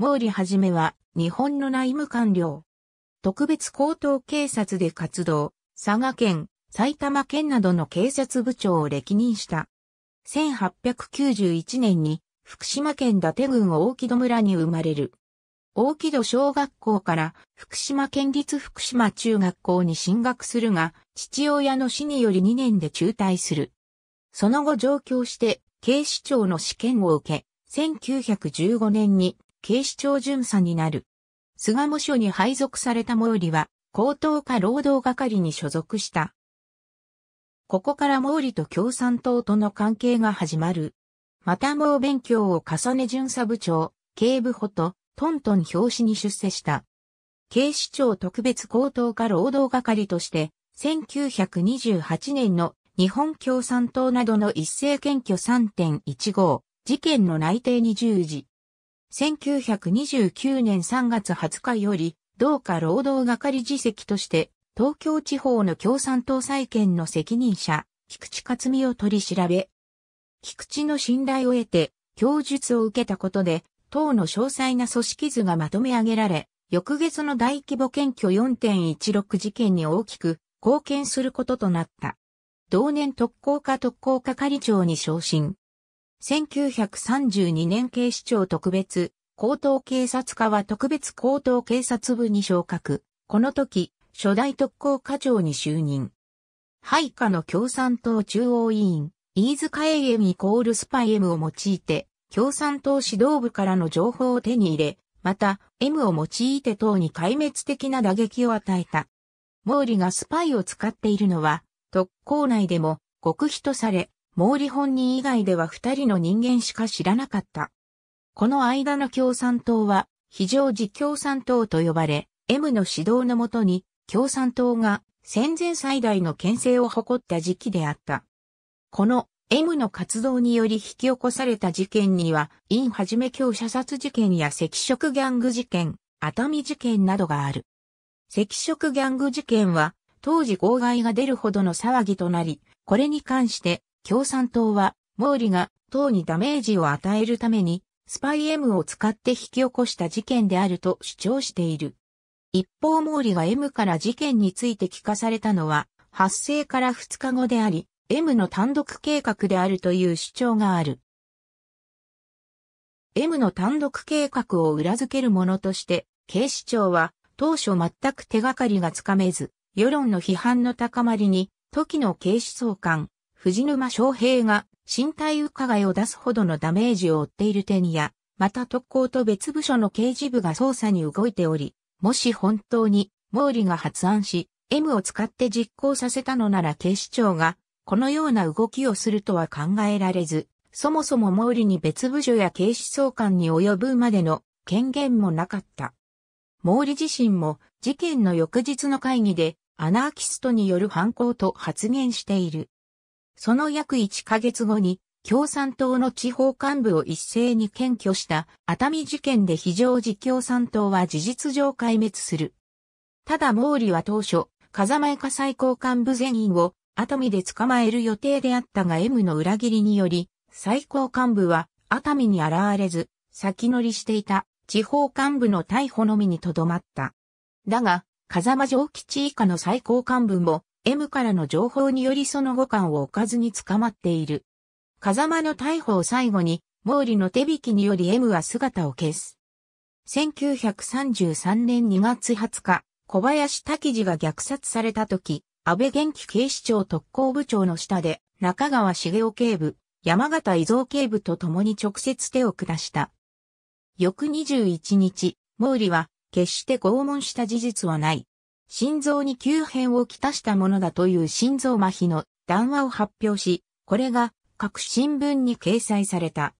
毛利はじめは、日本の内務官僚。特別高等警察で活動、佐賀県、埼玉県などの警察部長を歴任した。1891年に、福島県伊達郡大木戸村に生まれる。大木戸小学校から福島県立福島中学校に進学するが、父親の死により2年で中退する。その後上京して、警視庁の試験を受け、1915年に警視庁巡査になる。菅野署に配属された毛利は、高等科労働係に所属した。ここから毛利と共産党との関係が始まる。またも勉強を重ね巡査部長、警部補と、トントン表紙に出世した。警視庁特別高等科労働係として、1928年の日本共産党などの一斉検挙3.15事件の内定に従事。1929年3月20日より、同課労働係次席として、東京地方の共産党再建の責任者、菊池克美を取り調べ、菊池の信頼を得て、供述を受けたことで、党の詳細な組織図がまとめ上げられ、翌月の大規模検挙4.16事件に大きく貢献することとなった。同年特攻課特攻係長に昇進。1932年警視庁特別、高等警察課は特別高等警察部に昇格。この時、初代特攻課長に就任。配下の共産党中央委員、飯塚 AM イコールスパイ M を用いて、共産党指導部からの情報を手に入れ、また、M を用いて党に壊滅的な打撃を与えた。毛利がスパイを使っているのは、特攻内でも、極秘とされ、毛利本人以外では二人の人間しか知らなかった。この間の共産党は、非常時共産党と呼ばれ、M の指導のもとに、共産党が戦前最大の牽制を誇った時期であった。この M の活動により引き起こされた事件には、陰はじめ強射殺事件や赤色ギャング事件、熱海事件などがある。赤色ギャング事件は、当時号外が出るほどの騒ぎとなり、これに関して共産党は、毛利が党にダメージを与えるために、スパイ M を使って引き起こした事件であると主張している。一方毛利が M から事件について聞かされたのは、発生から2日後であり、M の単独計画であるという主張がある。M の単独計画を裏付けるものとして、警視庁は当初全く手がかりがつかめず、世論の批判の高まりに、時の警視総監、藤沼昌平が身体伺いを出すほどのダメージを負っている点や、また特攻と別部署の刑事部が捜査に動いており、もし本当に毛利が発案し、M を使って実行させたのなら警視庁が、このような動きをするとは考えられず、そもそも毛利に別部署や警視総監に及ぶまでの権限もなかった。毛利自身も事件の翌日の会議でアナーキストによる犯行と発言している。その約1ヶ月後に、共産党の地方幹部を一斉に検挙した熱海事件で非常時共産党は事実上壊滅する。ただ毛利は当初、風間家最高幹部全員を熱海で捕まえる予定であったが M の裏切りにより、最高幹部は熱海に現れず、先乗りしていた地方幹部の逮捕のみにとどまった。だが、風間上吉以下の最高幹部も M からの情報によりその五感を置かずに捕まっている。風間の逮捕を最後に、毛利の手引きにより M は姿を消す。1933年2月20日、小林滝次が虐殺された時、安倍元気警視庁特攻部長の下で、中川茂雄警部、山形伊蔵警部と共に直接手を下した。翌21日、毛利は、決して拷問した事実はない。心臓に急変をきたしたものだという心臓麻痺の談話を発表し、これが各新聞に掲載された。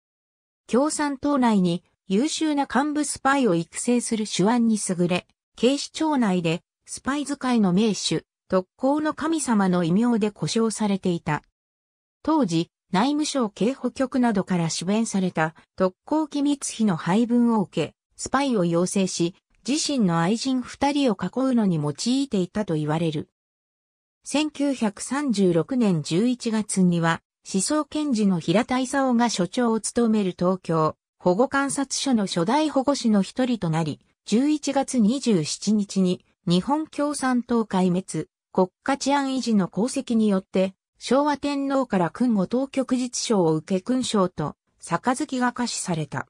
共産党内に優秀な幹部スパイを育成する手腕に優れ、警視庁内でスパイ使いの名手、特攻の神様の異名で呼称されていた。当時、内務省警保局などから主弁された特攻機密費の配分を受け、スパイを養成し、自身の愛人二人を囲うのに用いていたと言われる。1936年11月には、思想検事の平田勲が所長を務める東京保護観察所の初代保護士の一人となり、11月27日に日本共産党壊滅、国家治安維持の功績によって、昭和天皇から勲後当局実賞を受け勲章と、杯が可視された。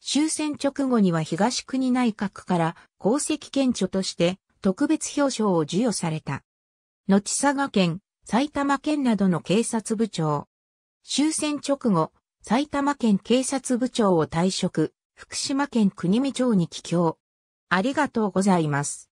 終戦直後には東国内閣から功績顕著として特別表彰を授与された。後佐賀県、埼玉県などの警察部長。終戦直後、埼玉県警察部長を退職、福島県国見町に帰郷。ありがとうございます。